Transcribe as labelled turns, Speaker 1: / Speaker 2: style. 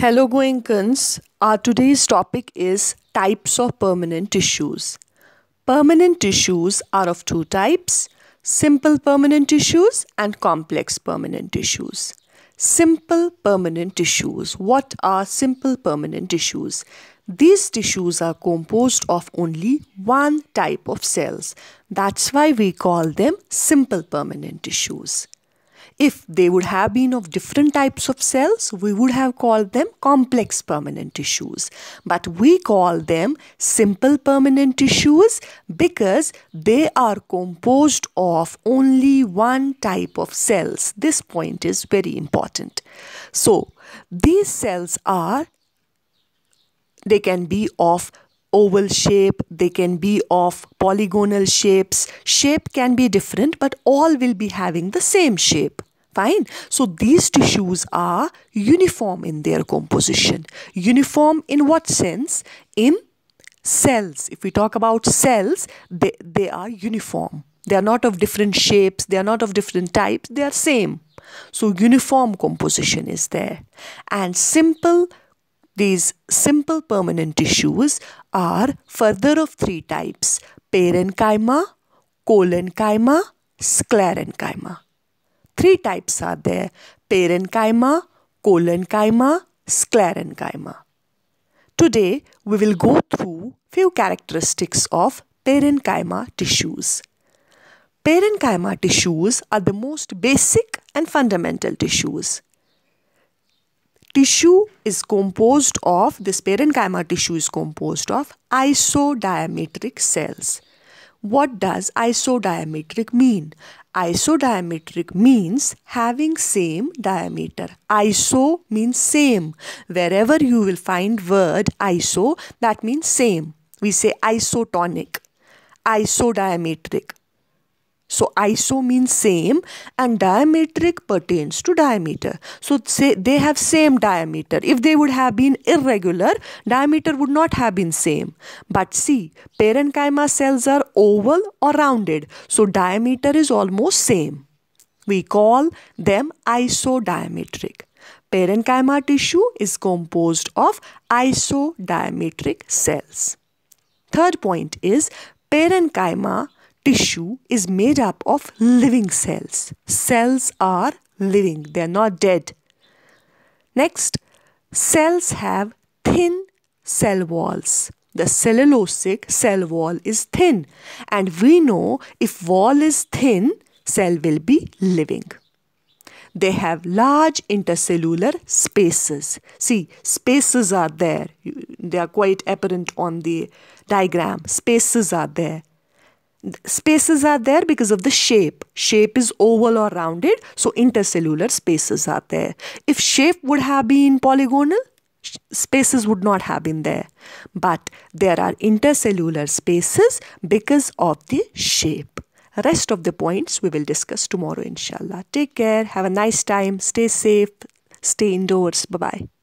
Speaker 1: Hello Goenkins, our today's topic is types of permanent tissues. Permanent tissues are of two types, simple permanent tissues and complex permanent tissues. Simple permanent tissues. What are simple permanent tissues? These tissues are composed of only one type of cells. That's why we call them simple permanent tissues. If they would have been of different types of cells, we would have called them complex permanent tissues. But we call them simple permanent tissues because they are composed of only one type of cells. This point is very important. So, these cells are, they can be of oval shape, they can be of polygonal shapes. Shape can be different, but all will be having the same shape. Fine. So these tissues are uniform in their composition. Uniform in what sense? In cells. If we talk about cells, they, they are uniform. They are not of different shapes, they are not of different types, they are same. So uniform composition is there. And simple these simple permanent tissues are further of three types parenchyma, colenchyma, sclerenchyma. Three types are there parenchyma, colenchyma, sclerenchyma. Today we will go through few characteristics of parenchyma tissues. Parenchyma tissues are the most basic and fundamental tissues tissue is composed of, this parenchyma tissue is composed of isodiametric cells. What does isodiametric mean? Isodiametric means having same diameter. Iso means same. Wherever you will find word iso, that means same. We say isotonic, isodiametric. So iso means same and diametric pertains to diameter. So say they have same diameter. If they would have been irregular, diameter would not have been same. But see, parenchyma cells are oval or rounded. So diameter is almost same. We call them isodiametric. Parenchyma tissue is composed of isodiametric cells. Third point is parenchyma tissue is made up of living cells. Cells are living, they are not dead. Next, cells have thin cell walls. The cellulosic cell wall is thin and we know if wall is thin, cell will be living. They have large intercellular spaces. See, spaces are there. They are quite apparent on the diagram. Spaces are there spaces are there because of the shape. Shape is oval or rounded, so intercellular spaces are there. If shape would have been polygonal, spaces would not have been there. But there are intercellular spaces because of the shape. Rest of the points we will discuss tomorrow, inshallah. Take care, have a nice time, stay safe, stay indoors. Bye bye.